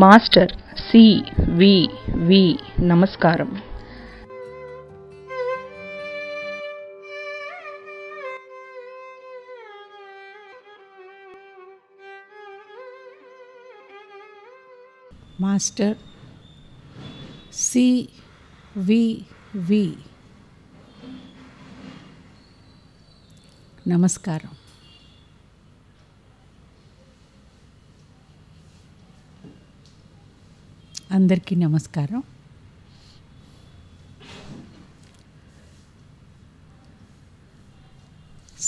Master C V V नमस्कार master C V V नमस्कार అందరికీ నమస్కారం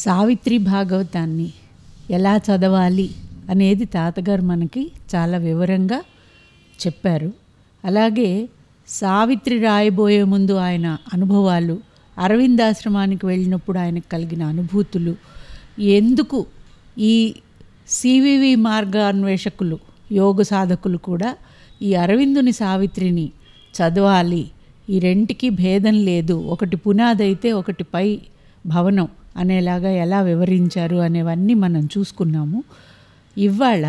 సావిత్రి భాగవతాన్ని ఎలా చదవాలి అనేది తాతగారు మనకి చాలా వివరంగా చెప్పారు అలాగే సావిత్రి రాయబోయే ముందు ఆయన అనుభవాలు అరవిందాశ్రమానికి వెళ్ళినప్పుడు ఆయనకు కలిగిన అనుభూతులు ఎందుకు ఈ సివివి మార్గాన్వేషకులు యోగ సాధకులు కూడా ఈ అరవిందుని సావిత్రిని చదవాలి ఈ రెంటికి భేదం లేదు ఒకటి పునాదైతే ఒకటి పై భవనం అనేలాగా ఎలా వివరించారు అనేవన్నీ మనం చూసుకున్నాము ఇవాళ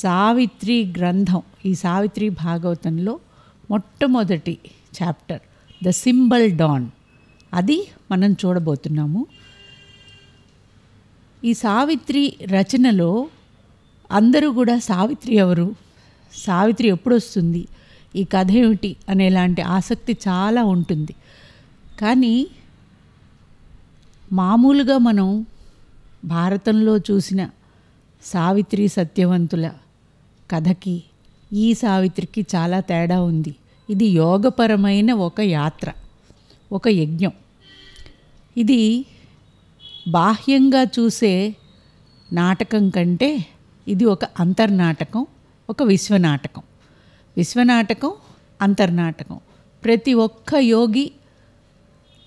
సావిత్రి గ్రంథం ఈ సావిత్రి భాగవతంలో మొట్టమొదటి చాప్టర్ ద సింబల్ డాన్ అది మనం చూడబోతున్నాము ఈ సావిత్రి రచనలో అందరూ కూడా సావిత్రి ఎవరు సావిత్రి ఎప్పుడు వస్తుంది ఈ కథ ఏమిటి అనేలాంటి ఆసక్తి చాలా ఉంటుంది కానీ మామూలుగా మనం భారతంలో చూసిన సావిత్రి సత్యవంతుల కథకి ఈ సావిత్రికి చాలా తేడా ఉంది ఇది యోగపరమైన ఒక యాత్ర ఒక యజ్ఞం ఇది బాహ్యంగా చూసే నాటకం కంటే ఇది ఒక అంతర్నాటకం ఒక విశ్వనాటకం విశ్వనాటకం అంతర్నాటకం ప్రతి ఒక్క యోగి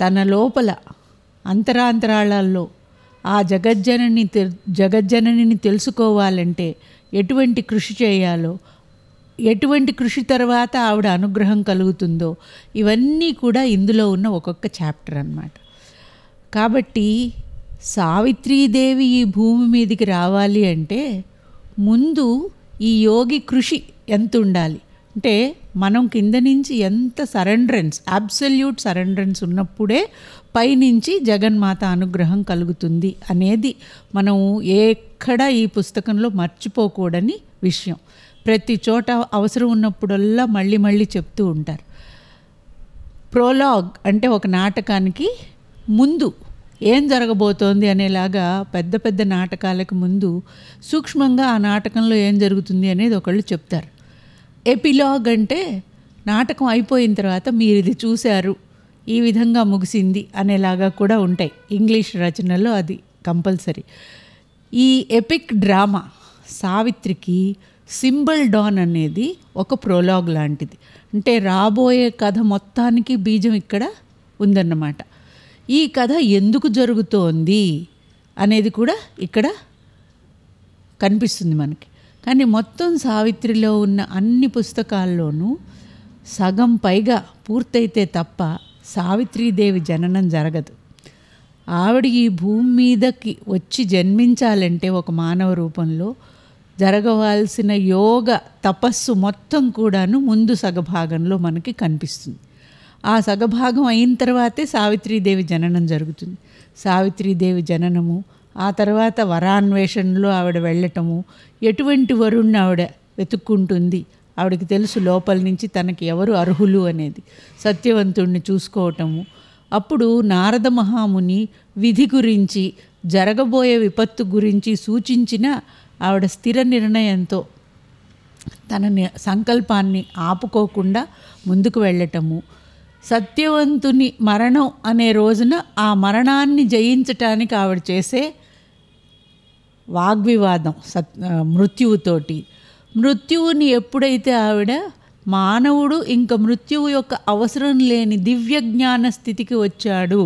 తన లోపల అంతరాంతరాళాల్లో ఆ జగజ్జనని జగజ్జనని తెలుసుకోవాలంటే ఎటువంటి కృషి చేయాలో ఎటువంటి కృషి తర్వాత ఆవిడ అనుగ్రహం కలుగుతుందో ఇవన్నీ కూడా ఇందులో ఉన్న ఒక్కొక్క చాప్టర్ అన్నమాట కాబట్టి సావిత్రీదేవి ఈ భూమి మీదకి రావాలి అంటే ముందు ఈ యోగి కృషి ఎంత ఉండాలి అంటే మనం కింద నుంచి ఎంత సరెండరెన్స్ అబ్సల్యూట్ సరెండరెన్స్ ఉన్నప్పుడే పైనుంచి జగన్మాత అనుగ్రహం కలుగుతుంది అనేది మనం ఎక్కడ ఈ పుస్తకంలో మర్చిపోకూడని విషయం ప్రతి చోట అవసరం ఉన్నప్పుడల్లా మళ్ళీ మళ్ళీ చెప్తూ ఉంటారు ప్రోలాగ్ అంటే ఒక నాటకానికి ముందు ఏం జరగబోతోంది అనేలాగా పెద్ద పెద్ద నాటకాలకు ముందు సూక్ష్మంగా ఆ నాటకంలో ఏం జరుగుతుంది అనేది ఒకళ్ళు చెప్తారు ఎపిలాగ్ అంటే నాటకం అయిపోయిన తర్వాత మీరు ఇది చూశారు ఈ విధంగా ముగిసింది అనేలాగా కూడా ఉంటాయి ఇంగ్లీష్ రచనలో అది కంపల్సరీ ఈ ఎపిక్ డ్రామా సావిత్రికి సింబల్ డాన్ అనేది ఒక ప్రోలాగ్ లాంటిది అంటే రాబోయే కథ మొత్తానికి బీజం ఇక్కడ ఉందన్నమాట ఈ కథ ఎందుకు జరుగుతోంది అనేది కూడా ఇక్కడ కనిపిస్తుంది మనకి కానీ మొత్తం సావిత్రిలో ఉన్న అన్ని పుస్తకాల్లోనూ సగం పైగా పూర్తయితే తప్ప సావిత్రీదేవి జననం జరగదు ఆవిడ ఈ భూమి మీదకి వచ్చి జన్మించాలంటే ఒక మానవ రూపంలో జరగవలసిన యోగ తపస్సు మొత్తం కూడాను ముందు సగభాగంలో మనకి కనిపిస్తుంది ఆ సగభాగం అయిన తర్వాతే సావిత్రీదేవి జననం జరుగుతుంది సావిత్రీదేవి జననము ఆ తర్వాత వరాన్వేషణలో ఆవిడ వెళ్ళటము ఎటువంటి వరుణ్ణి ఆవిడ వెతుక్కుంటుంది ఆవిడకి తెలుసు లోపల నుంచి తనకి ఎవరు అర్హులు అనేది సత్యవంతుణ్ణి చూసుకోవటము అప్పుడు నారద మహాముని విధి గురించి జరగబోయే విపత్తు గురించి సూచించిన ఆవిడ స్థిర నిర్ణయంతో తన సంకల్పాన్ని ఆపుకోకుండా ముందుకు వెళ్ళటము సత్యవంతుని మరణం అనే రోజున ఆ మరణాన్ని జయించటానికి ఆవిడ చేసే వాగ్వివాదం సత్ మృత్యువుతోటి మృత్యువుని ఎప్పుడైతే ఆవిడ మానవుడు ఇంక మృత్యువు యొక్క అవసరం లేని దివ్య జ్ఞాన స్థితికి వచ్చాడు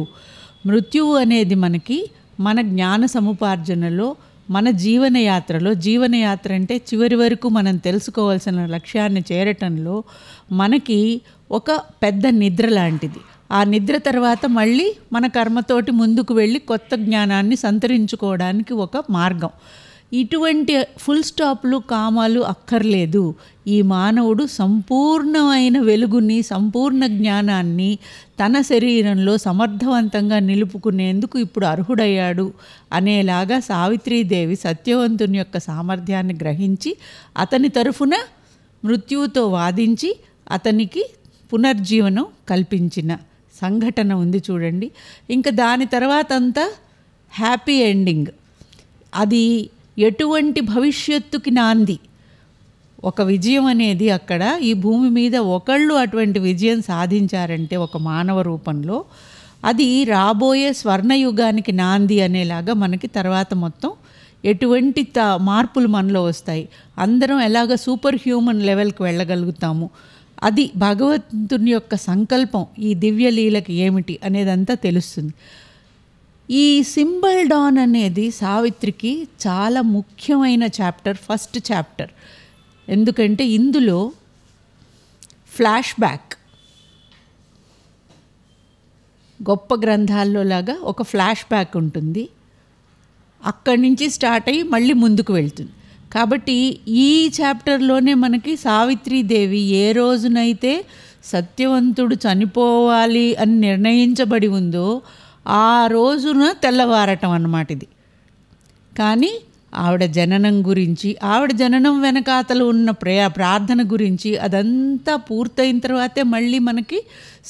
మృత్యువు అనేది మనకి మన జ్ఞాన సముపార్జనలో మన జీవనయాత్రలో జీవనయాత్ర అంటే చివరి వరకు మనం తెలుసుకోవాల్సిన లక్ష్యాన్ని చేరటంలో మనకి ఒక పెద్ద నిద్ర లాంటిది ఆ నిద్ర తర్వాత మళ్ళీ మన కర్మతోటి ముందుకు వెళ్ళి కొత్త జ్ఞానాన్ని సంతరించుకోవడానికి ఒక మార్గం ఇటువంటి ఫుల్ స్టాప్లు కామాలు అక్కర్లేదు ఈ మానవుడు సంపూర్ణమైన వెలుగుని సంపూర్ణ జ్ఞానాన్ని తన శరీరంలో సమర్థవంతంగా నిలుపుకునేందుకు ఇప్పుడు అర్హుడయ్యాడు అనేలాగా సావిత్రీదేవి సత్యవంతుని యొక్క సామర్థ్యాన్ని గ్రహించి అతని తరఫున మృత్యువుతో వాదించి అతనికి పునర్జీవనం కల్పించిన సంఘటన ఉంది చూడండి ఇంకా దాని తర్వాత అంతా హ్యాపీ ఎండింగ్ అది ఎటువంటి భవిష్యత్తుకి నాంది ఒక విజయం అనేది అక్కడ ఈ భూమి మీద ఒకళ్ళు అటువంటి విజయం సాధించారంటే ఒక మానవ రూపంలో అది రాబోయే స్వర్ణయుగానికి నాంది అనేలాగా మనకి తర్వాత మొత్తం ఎటువంటి త మార్పులు మనలో వస్తాయి అందరం ఎలాగ సూపర్ హ్యూమన్ లెవెల్కి వెళ్ళగలుగుతాము అది భగవంతుని యొక్క సంకల్పం ఈ దివ్యలీలకి ఏమిటి అనేదంతా తెలుస్తుంది ఈ సింబల్ డాన్ అనేది సావిత్రికి చాలా ముఖ్యమైన చాప్టర్ ఫస్ట్ చాప్టర్ ఎందుకంటే ఇందులో ఫ్లాష్ బ్యాక్ గొప్ప గ్రంథాల్లో లాగా ఒక ఫ్లాష్ బ్యాక్ ఉంటుంది అక్కడి నుంచి స్టార్ట్ అయ్యి మళ్ళీ ముందుకు వెళ్తుంది కాబట్టి ఈ చాప్టర్లోనే మనకి సావిత్రీదేవి ఏ రోజునైతే సత్యవంతుడు చనిపోవాలి అని నిర్ణయించబడి ఉందో ఆ రోజున తెల్లవారటం అన్నమాట ఇది కానీ ఆవిడ జననం గురించి ఆవిడ జననం వెనకాతలు ఉన్న ప్రయా ప్రార్థన గురించి అదంతా పూర్తయిన తర్వాతే మళ్ళీ మనకి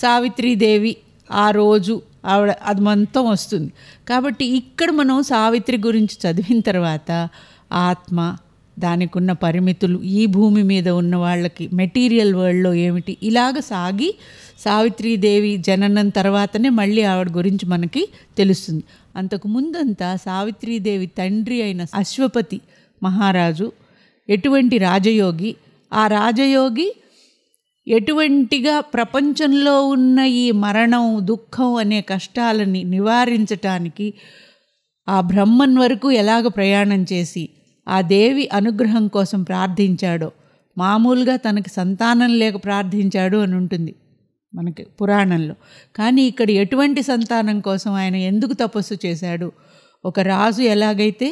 సావిత్రీదేవి ఆ రోజు ఆవిడ అది మొత్తం వస్తుంది కాబట్టి ఇక్కడ మనం సావిత్రి గురించి చదివిన తర్వాత ఆత్మ దానికున్న పరిమితులు ఈ భూమి మీద ఉన్న వాళ్ళకి మెటీరియల్ వరల్డ్లో ఏమిటి ఇలాగ సాగి సావిత్రీదేవి జననం తర్వాతనే మళ్ళీ ఆవిడ గురించి మనకి తెలుస్తుంది అంతకు ముందంతా సావిత్రీదేవి తండ్రి అయిన అశ్వపతి మహారాజు ఎటువంటి రాజయోగి ఆ రాజయోగి ఎటువంటిగా ప్రపంచంలో ఉన్న ఈ మరణం దుఃఖం అనే కష్టాలని నివారించటానికి ఆ బ్రహ్మన్ వరకు ఎలాగ ప్రయాణం చేసి ఆ దేవి అనుగ్రహం కోసం ప్రార్థించాడో మామూలుగా తనకి సంతానం లేక ప్రార్థించాడు అని ఉంటుంది మనకి పురాణంలో కానీ ఇక్కడ ఎటువంటి సంతానం కోసం ఆయన ఎందుకు తపస్సు చేశాడు ఒక రాజు ఎలాగైతే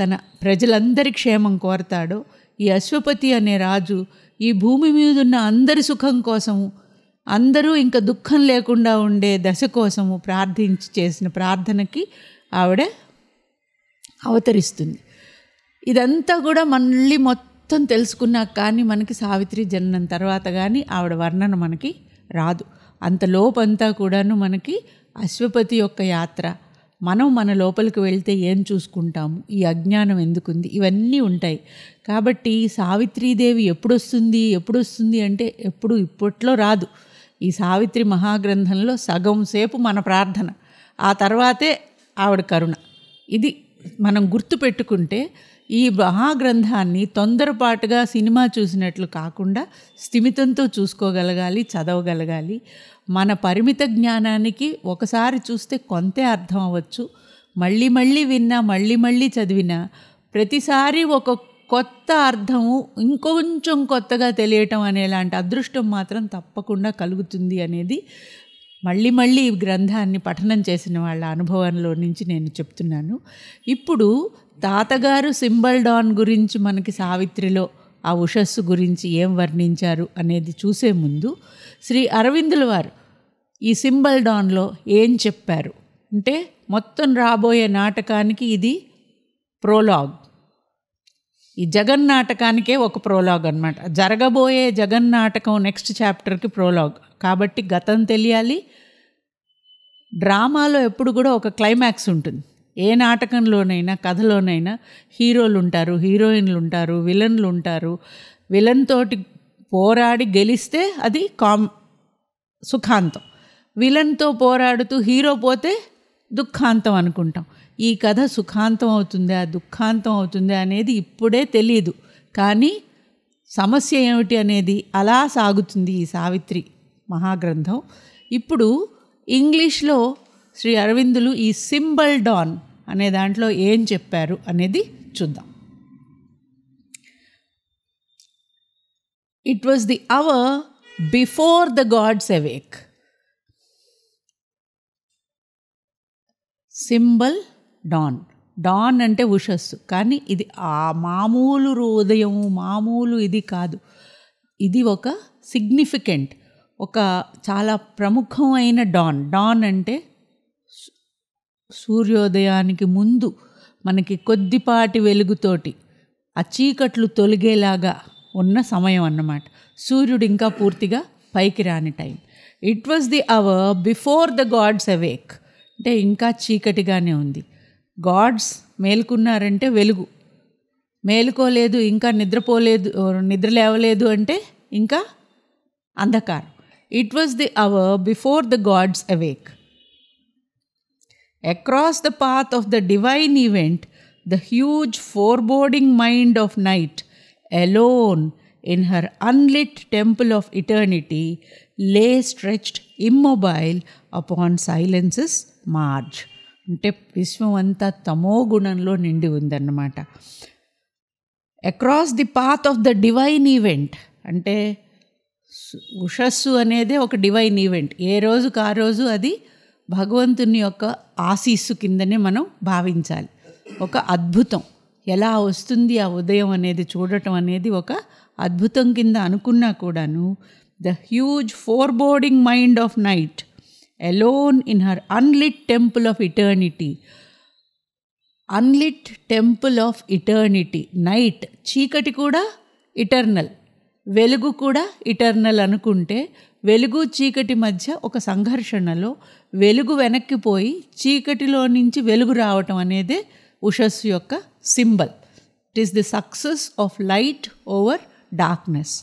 తన ప్రజలందరి క్షేమం కోరతాడో ఈ అశ్వపతి అనే రాజు ఈ భూమి మీద ఉన్న అందరి సుఖం కోసము అందరూ ఇంకా దుఃఖం లేకుండా ఉండే దశ కోసము ప్రార్థించి చేసిన ప్రార్థనకి ఆవిడ అవతరిస్తుంది ఇదంతా కూడా మళ్ళీ మొత్తం తెలుసుకున్నా కానీ మనకి సావిత్రి జననం తర్వాత కానీ ఆవిడ వర్ణన మనకి రాదు అంత లోపంతా కూడాను మనకి అశ్వపతి యొక్క యాత్ర మనం మన లోపలికి వెళ్తే ఏం చూసుకుంటాము ఈ అజ్ఞానం ఎందుకుంది ఇవన్నీ ఉంటాయి కాబట్టి సావిత్రీదేవి ఎప్పుడొస్తుంది ఎప్పుడొస్తుంది అంటే ఎప్పుడు ఇప్పట్లో రాదు ఈ సావిత్రి మహాగ్రంథంలో సగం సేపు మన ప్రార్థన ఆ తర్వాతే ఆవిడ కరుణ ఇది మనం గుర్తుపెట్టుకుంటే ఈ మహాగ్రంథాన్ని తొందరపాటుగా సినిమా చూసినట్లు కాకుండా స్థిమితంతో చూసుకోగలగాలి చదవగలగాలి మన పరిమిత జ్ఞానానికి ఒకసారి చూస్తే కొంతే అర్థం అవ్వచ్చు మళ్ళీ మళ్ళీ విన్నా మళ్ళీ మళ్ళీ చదివినా ప్రతిసారి ఒక కొత్త అర్థము ఇంకొంచెం కొత్తగా తెలియటం అనేలాంటి అదృష్టం మాత్రం తప్పకుండా కలుగుతుంది అనేది మళ్ళీ మళ్ళీ ఈ గ్రంథాన్ని పఠనం చేసిన వాళ్ళ అనుభవంలో నుంచి నేను చెప్తున్నాను ఇప్పుడు తాతగారు సింబల్ డాన్ గురించి మనకి సావిత్రిలో ఆ ఉషస్సు గురించి ఏం వర్ణించారు అనేది చూసే ముందు శ్రీ అరవిందుల వారు ఈ సింబల్ డాన్లో ఏం చెప్పారు అంటే మొత్తం రాబోయే నాటకానికి ఇది ప్రోలాగ్ ఈ జగన్ నాటకానికే ఒక ప్రోలాగ్ అనమాట జరగబోయే జగన్ నాటకం నెక్స్ట్ చాప్టర్కి ప్రోలాగ్ కాబట్టి గతం తెలియాలి డ్రామాలో ఎప్పుడు కూడా ఒక క్లైమాక్స్ ఉంటుంది ఏ నాటకంలోనైనా కథలోనైనా హీరోలు ఉంటారు హీరోయిన్లు ఉంటారు విలన్లు ఉంటారు విలన్ తోటి పోరాడి గెలిస్తే అది కామ్ సుఖాంతం విలన్తో పోరాడుతూ హీరో పోతే దుఃఖాంతం అనుకుంటాం ఈ కథ సుఖాంతం అవుతుందా దుఃఖాంతం అవుతుందా అనేది ఇప్పుడే తెలియదు కానీ సమస్య ఏమిటి అనేది అలా సాగుతుంది ఈ సావిత్రి మహాగ్రంథం ఇప్పుడు ఇంగ్లీష్లో శ్రీ అరవిందులు ఈ సింబల్ డాన్ అనే దాంట్లో ఏం చెప్పారు అనేది చూద్దాం it was the hour before the gods awake symbol dawn dawn అంటే ఉషస్సు కానీ ఇది ఆ మామూలు ఉదయం మామూలు ఇది కాదు ఇది ఒక సిగ్నిఫికెంట్ ఒక చాలా ప్రముఖమైన డాన్ డాన్ అంటే సూర్యోదయానికి ముందు మనకి కొద్దిపాటి వెలుగుతోటి ఆ చీకట్లు తొలగేలాగా ఉన్న సమయం అన్నమాట సూర్యుడు ఇంకా పూర్తిగా పైకి రాని time it was the hour before the gods awake అంటే ఇంకా చీకటిగానే ఉంది గాడ్స్ మేలుకున్నారంటే వెలుగు మేలుకోలేదు ఇంకా నిద్రపోలేదు నిద్ర లేవలేదు అంటే ఇంకా అంధకారం it was the hour before the gods awake Across the path of the divine event, the huge foreboding mind of night, alone in her unlit temple of eternity, lay stretched immobile upon silence's marge. అంటే విశ్వం అంతా తమో గుణంలో నిండి ఉందన్నమాట across the path of the divine event అంటే ఉషస్సు అనేది ఒక డివైన్ ఈవెంట్ ఏ రోజుకు ఆ రోజు అది భగవంతుని యొక్క ఆశీస్సు కిందనే మనం భావించాలి ఒక అద్భుతం ఎలా వస్తుంది ఆ ఉదయం అనేది చూడటం అనేది ఒక అద్భుతం కింద అనుకున్నా కూడాను the huge foreboding mind of night alone in her unlit temple of eternity unlit temple of eternity night చీకటి కూడా ఇటర్నల్ వెలుగు కూడా ఇటర్నల్ అనుకుంటే వెలుగు చీకటి మధ్య ఒక సంఘర్షణలో వెలుగు వెనక్కిపోయి చీకటిలో నుంచి వెలుగు రావటం అనేదే ఉషస్సు యొక్క symbol it is the success of light over darkness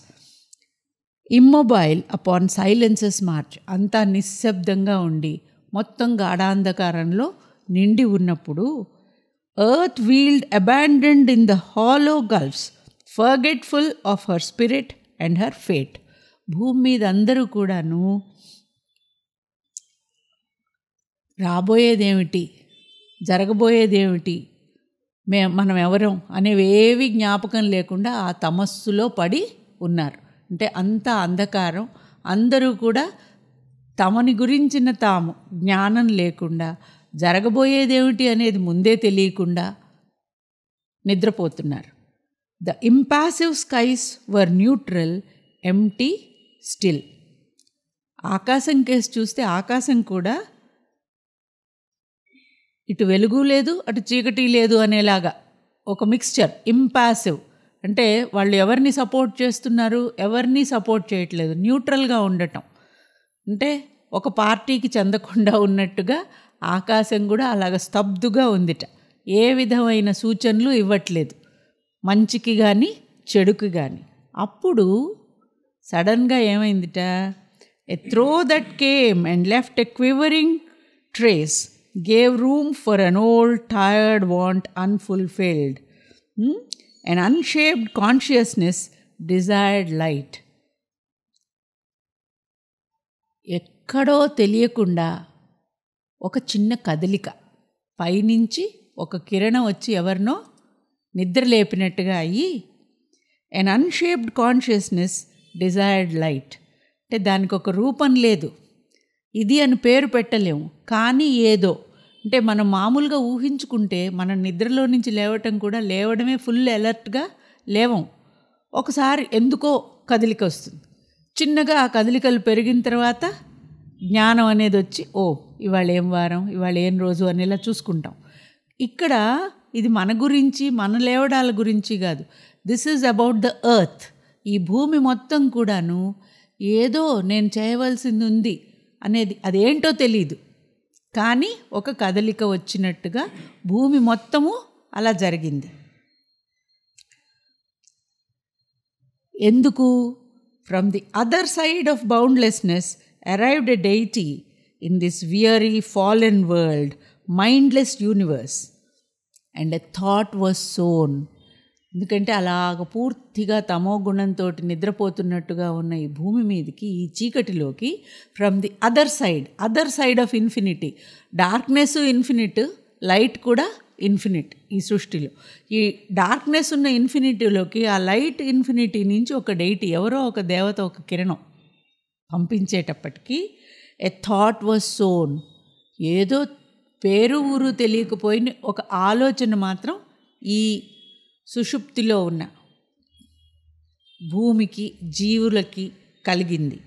immobile upon silences march అంతా నిశ్శబ్దంగా ఉండి మొత్తం గాఢాంధకారంలో నిండి ఉన్నప్పుడు earth wheeled abandoned in the hollow gulfs forgetful of her spirit and her fate భూమి మీద అందరూ కూడాను రాబోయేదేమిటి జరగబోయేదేమిటి మే మనం ఎవరం అనేవి ఏవి జ్ఞాపకం లేకుండా ఆ తమస్సులో పడి ఉన్నారు అంటే అంత అంధకారం అందరూ కూడా తమని గురించిన తాము జ్ఞానం లేకుండా జరగబోయేదేమిటి అనేది ముందే తెలియకుండా నిద్రపోతున్నారు the impassive skies were neutral empty, still ఆకాశం కేసు చూస్తే ఆకాశం కూడా ఇటు వెలుగు లేదు అటు చీకటి లేదు అనేలాగా ఒక మిక్స్చర్ ఇంపాసివ్ అంటే వాళ్ళు ఎవరిని సపోర్ట్ చేస్తున్నారు ఎవరిని సపోర్ట్ చేయట్లేదు న్యూట్రల్గా ఉండటం అంటే ఒక పార్టీకి చెందకుండా ఉన్నట్టుగా ఆకాశం కూడా అలాగ స్తబ్దుగా ఉందిట ఏ విధమైన సూచనలు ఇవ్వట్లేదు మంచికి కానీ చెడుకి కానీ అప్పుడు సడన్గా ఏమైందిట a throe that came and left a quivering trace gave room for an old tired want unfulfilled and unshaped consciousness desired light ఎక్కడో తెలియకుండా ఒక చిన్న కదలిక పైనుంచి ఒక కిరణం వచ్చి ఎవరినో నిద్రలేపినట్టుగా అయ్యి an unshaped consciousness desired light అంటే దానికి ఒక రూపం లేదు ఇది అని పేరు పెట్టలేము కానీ ఏదో అంటే మనం మామూలుగా ఊహించుకుంటే మనం నిద్రలో నుంచి లేవటం కూడా లేవడమే ఫుల్ అలర్ట్గా లేవం ఒకసారి ఎందుకో కదలిక వస్తుంది చిన్నగా ఆ కదలికలు పెరిగిన తర్వాత జ్ఞానం అనేది వచ్చి ఓ ఇవాళ ఏం వారం ఇవాళ ఏం రోజు అనేలా చూసుకుంటాం ఇక్కడ ఇది మన గురించి మన లేవడాల గురించి కాదు this is about the earth ఈ భూమి మొత్తం కూడాను ఏదో నేను చేయవలసింది ఉంది అనేది అదేంటో తెలీదు కానీ ఒక కదలిక వచ్చినట్టుగా భూమి మొత్తము అలా జరిగింది ఎందుకు from the other side of boundlessness arrived a deity in this weary fallen world mindless universe and a thought was sown ఎందుకంటే అలాగ పూర్తిగా తమో గుణంతో నిద్రపోతున్నట్టుగా ఉన్న ఈ భూమి మీదకి ఈ చీకటిలోకి from the other side other side of infinity darkness infinite light కూడా ఇన్ఫినిట్ ఈ సృష్టిలో ఈ డార్క్నెస్ ఉన్న ఇన్ఫినిటీలోకి ఆ లైట్ ఇన్ఫినిటీ నుంచి ఒక డైట్ ఎవరో ఒక దేవత ఒక కిరణం పంపించేటప్పటికీ ఎ థాట్ వాజ్ సోన్ ఏదో పేరు ఊరు తెలియకపోయిన ఒక ఆలోచన మాత్రం ఈ సుషుప్తిలో ఉన్న భూమికి జీవులకి కలిగింది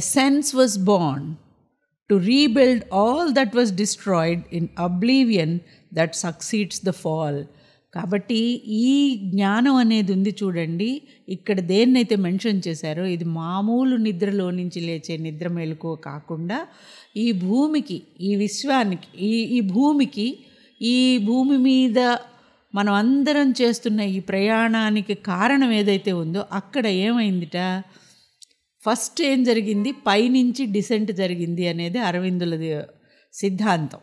essence was born to rebuild all that was destroyed in oblivion that succeeds the fall కాబట్టి ఈ జ్ఞానం అనేది ఉంది చూడండి ఇక్కడ దేన్నైతే మెన్షన్ చేశారో ఇది మామూలు నిద్రలో నుంచి లేచే నిద్ర మేలుకో కాకుండా ఈ భూమికి ఈ విశ్వానికి ఈ ఈ భూమికి ఈ భూమి మీద మనం అందరం చేస్తున్న ఈ ప్రయాణానికి కారణం ఏదైతే ఉందో అక్కడ ఏమైందిట ఫస్ట్ ఏం జరిగింది పైనుంచి డిసెంట్ జరిగింది అనేది అరవిందుల సిద్ధాంతం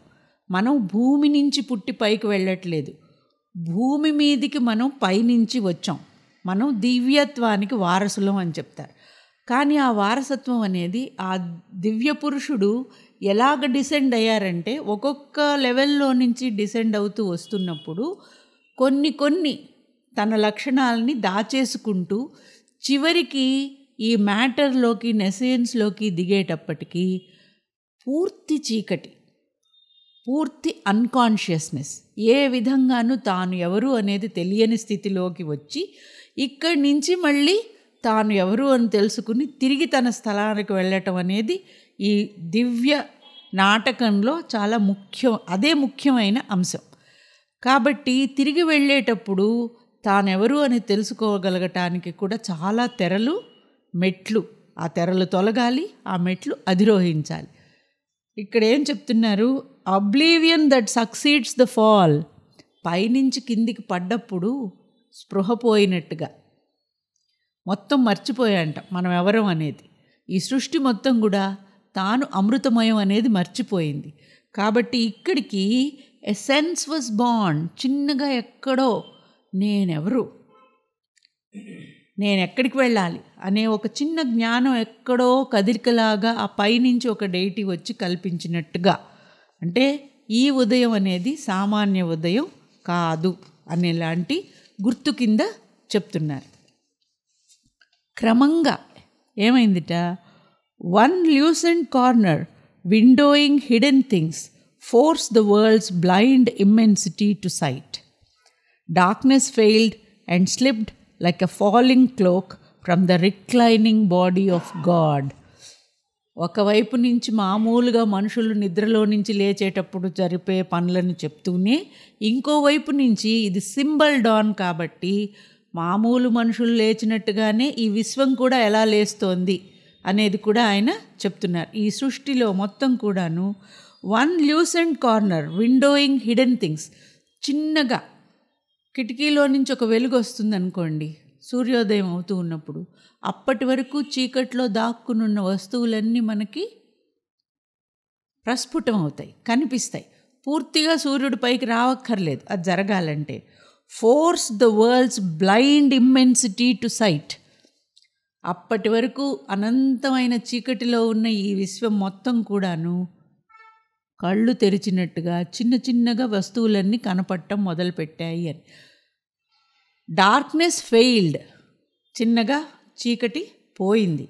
మనం భూమి నుంచి పుట్టి పైకి వెళ్ళట్లేదు భూమి మీదికి మనం పైనుంచి వచ్చాం మనం దివ్యత్వానికి వారసులం అని చెప్తారు కానీ ఆ వారసత్వం అనేది ఆ దివ్య పురుషుడు ఎలాగ డిసెండ్ అయ్యారంటే ఒక్కొక్క లెవెల్లో నుంచి డిసెండ్ అవుతూ వస్తున్నప్పుడు కొన్ని కొన్ని తన లక్షణాలని దాచేసుకుంటూ చివరికి ఈ మ్యాటర్లోకి నెసెన్స్లోకి దిగేటప్పటికీ పూర్తి చీకటి పూర్తి అన్కాన్షియస్నెస్ ఏ విధంగానూ తాను ఎవరు అనేది తెలియని స్థితిలోకి వచ్చి ఇక్కడి నుంచి మళ్ళీ తాను ఎవరు అని తెలుసుకుని తిరిగి తన స్థలానికి వెళ్ళటం అనేది ఈ దివ్య నాటకంలో చాలా ముఖ్యం అదే ముఖ్యమైన అంశం కాబట్టి తిరిగి వెళ్ళేటప్పుడు తానెవరు అని తెలుసుకోగలగటానికి కూడా చాలా తెరలు మెట్లు ఆ తెరలు తొలగాలి ఆ మెట్లు అధిరోహించాలి ఇక్కడ ఏం చెప్తున్నారు oblivion that succeeds the fall పైనుంచి కిందికి పడ్డప్పుడు స్పృహ పోయినట్టుగా మొత్తం మర్చిపోయాంట మనం ఎవరం అనేది ఈ సృష్టి మొత్తం కూడా తాను అమృతమయం అనేది మర్చిపోయింది కాబట్టి ఇక్కడికి ఎ సెన్స్ వాజ్ బాండ్ చిన్నగా ఎక్కడో నేనెవరు నేను ఎక్కడికి వెళ్ళాలి అనే ఒక చిన్న జ్ఞానం ఎక్కడో కదిలికలాగా ఆ పైనుంచి ఒక డైటీ వచ్చి కల్పించినట్టుగా అంటే ఈ ఉదయం అనేది సామాన్య ఉదయం కాదు అనేలాంటి గుర్తు కింద చెప్తున్నారు క్రమంగా ఏమైందిట one lucent corner windowing hidden things forced the world's blind immensity to sight darkness failed and slipped like a falling cloak from the reclining body of God ఒకవైపు నుంచి మామూలుగా మనుషులు నిద్రలో నుంచి లేచేటప్పుడు జరిపే పనులను చెప్తూనే ఇంకోవైపు నుంచి ఇది సింబల్ డాన్ కాబట్టి మామూలు మనుషులు లేచినట్టుగానే ఈ విశ్వం కూడా ఎలా లేస్తోంది అనేది కూడా ఆయన చెప్తున్నారు ఈ సృష్టిలో మొత్తం కూడాను one and corner windowing hidden things చిన్నగా కిటికీలో నుంచి ఒక వెలుగు వస్తుందనుకోండి సూర్యోదయం అవుతూ ఉన్నప్పుడు అప్పటి వరకు చీకట్లో దాక్కునున్న వస్తువులన్నీ మనకి ప్రస్ఫుటం అవుతాయి కనిపిస్తాయి పూర్తిగా సూర్యుడు పైకి రావక్కర్లేదు అది జరగాలంటే forced the world's blind immensity to sight అప్పటి వరకు అనంతమైన చీకటిలో ఉన్న ఈ విశ్వం మొత్తం కూడాను కళ్ళు తెరిచినట్టుగా చిన్న చిన్నగా వస్తువులన్నీ కనపడటం మొదలుపెట్టాయి అని డార్క్నెస్ ఫెయిల్డ్ చిన్నగా చీకటి పోయింది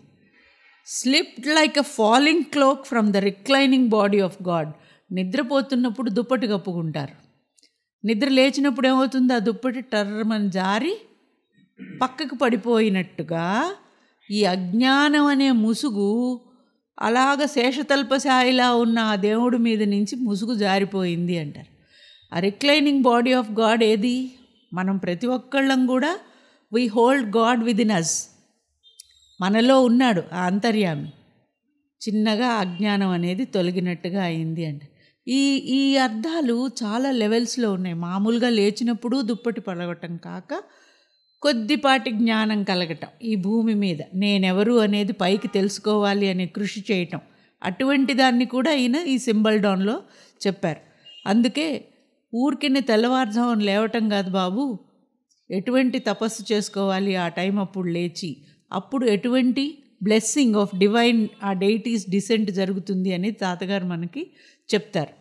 slipped like a falling cloak from the reclining body of God నిద్రపోతున్నప్పుడు దుప్పటి కప్పుకుంటారు నిద్ర లేచినప్పుడు ఏమవుతుంది ఆ దుప్పటి టర్రమన్ జారి పక్కకు పడిపోయినట్టుగా ఈ అజ్ఞానం అనే ముసుగు అలాగ శేషతల్పశాయిలా ఉన్న ఆ దేవుడి మీద నుంచి ముసుగు జారిపోయింది అంటారు ఆ రిక్లైనింగ్ బాడీ ఆఫ్ గాడ్ ఏది మనం ప్రతి ఒక్కళ్ళం కూడా we hold God within us మనలో ఉన్నాడు ఆ అంతర్యామి చిన్నగా అజ్ఞానం అనేది తొలగినట్టుగా అయింది అంట ఈ ఈ అర్థాలు చాలా లెవెల్స్లో ఉన్నాయి మామూలుగా లేచినప్పుడు దుప్పటి పడగొట్టం కాక కొద్దిపాటి జ్ఞానం కలగటం ఈ భూమి మీద నేనెవరు అనేది పైకి తెలుసుకోవాలి అనే కృషి చేయటం అటువంటి దాన్ని కూడా ఈయన ఈ సింబల్ డౌన్లో చెప్పారు అందుకే ఊరికిని తెల్లవారుజామున లేవటం కాదు బాబు ఎటువంటి తపస్సు చేసుకోవాలి ఆ టైం అప్పుడు లేచి అప్పుడు ఎటువంటి బ్లెస్సింగ్ ఆఫ్ డివైన్ ఆ డైటీస్ డిసెంట్ జరుగుతుంది అని తాతగారు మనకి చెప్తారు